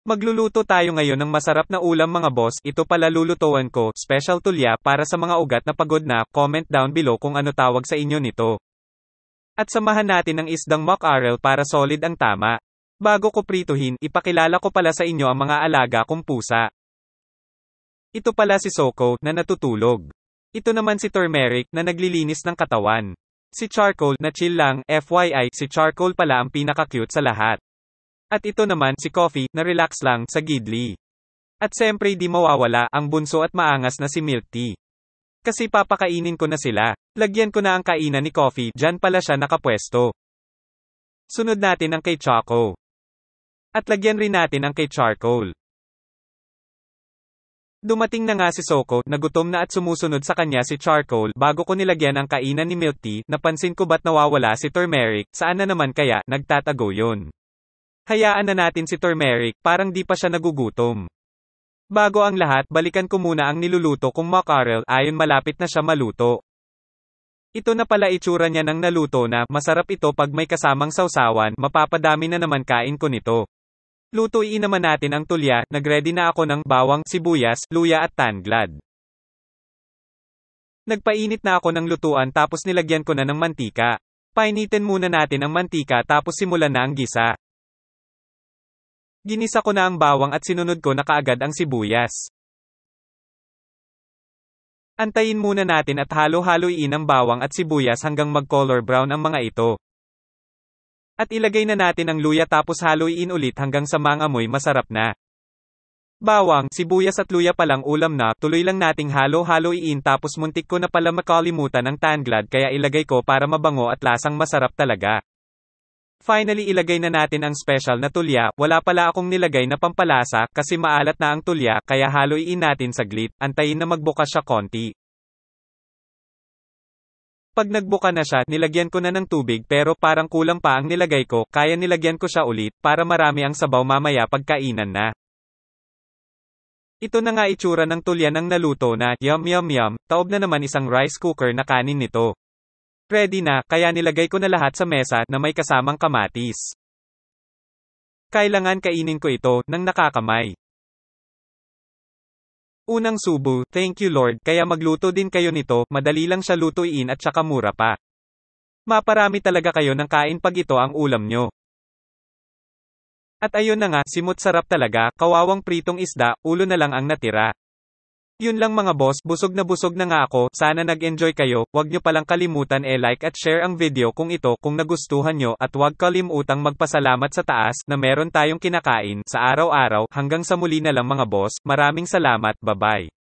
Magluluto tayo ngayon ng masarap na ulam mga boss, ito pala lulutuan ko, special tulya, para sa mga ugat na pagod na, comment down below kung ano tawag sa inyo nito. At samahan natin ang isdang mock arel para solid ang tama. Bago ko prituhin, ipakilala ko pala sa inyo ang mga alaga kong pusa. Ito pala si Soko, na natutulog. Ito naman si Turmeric, na naglilinis ng katawan. Si Charcoal, na chill lang, FYI, si Charcoal pala ang pinaka-cute sa lahat. At ito naman si Coffee, na relax lang sa Gidley. At siyempre di mawawala ang bunso at maangas na si Milk Tea. Kasi papakainin ko na sila. Lagyan ko na ang kainan ni Coffee, dyan pala siya nakapwesto. Sunod natin ang kay Choco. At lagyan rin natin ang kay Charcoal. Dumating na nga si Soko, nagutom na at sumusunod sa kanya si Charcoal, bago ko nilagyan ang kainan ni Milk Tea, napansin ko ba't nawawala si Turmeric, saan na naman kaya, nagtatago yun. Hayaan na natin si turmeric, parang di pa siya nagugutom. Bago ang lahat, balikan ko muna ang niluluto kong mackerel, ayon malapit na siya maluto. Ito na pala itsura niya ng naluto na, masarap ito pag may kasamang sausawan, mapapadami na naman kain ko nito. Lutuin naman natin ang tulya, nagready na ako ng bawang, sibuyas, luya at tanglad. Nagpainit na ako ng lutuan tapos nilagyan ko na ng mantika. Painitin muna natin ang mantika tapos simulan na ang gisa. Ginisa ko na ang bawang at sinunod ko na kaagad ang sibuyas. Antayin muna natin at halo-haloin ang bawang at sibuyas hanggang mag-color brown ang mga ito. At ilagay na natin ang luya tapos haluin ulit hanggang sa mangamoy masarap na. Bawang, sibuyas at luya palang ulam na, tuloy lang nating halo-haloin tapos muntik ko na pala makalimutan ang tanglad kaya ilagay ko para mabango at lasang masarap talaga. Finally ilagay na natin ang special na tulya, wala pala akong nilagay na pampalasa, kasi maalat na ang tulya, kaya haluin natin saglit, antayin na magbuka siya konti. Pag nagbuka na siya, nilagyan ko na ng tubig pero parang kulang pa ang nilagay ko, kaya nilagyan ko siya ulit, para marami ang sabaw mamaya pagkainan na. Ito na nga itsura ng tulya ng naluto na, yum yum yum, taob na naman isang rice cooker na kanin nito. Ready na, kaya nilagay ko na lahat sa mesa na may kasamang kamatis. Kailangan kainin ko ito, nang nakakamay. Unang subo, thank you Lord, kaya magluto din kayo nito, madali lang siya lutuin at saka mura pa. Maparami talaga kayo ng kain pag ito ang ulam nyo. At ayun na nga, simot sarap talaga, kawawang pritong isda, ulo na lang ang natira. Yun lang mga boss, busog na busog na nga ako, sana nag-enjoy kayo, huwag nyo palang kalimutan e eh like at share ang video kung ito, kung nagustuhan nyo, at huwag kalimutang magpasalamat sa taas, na meron tayong kinakain, sa araw-araw, hanggang sa muli na lang mga boss, maraming salamat, bye-bye.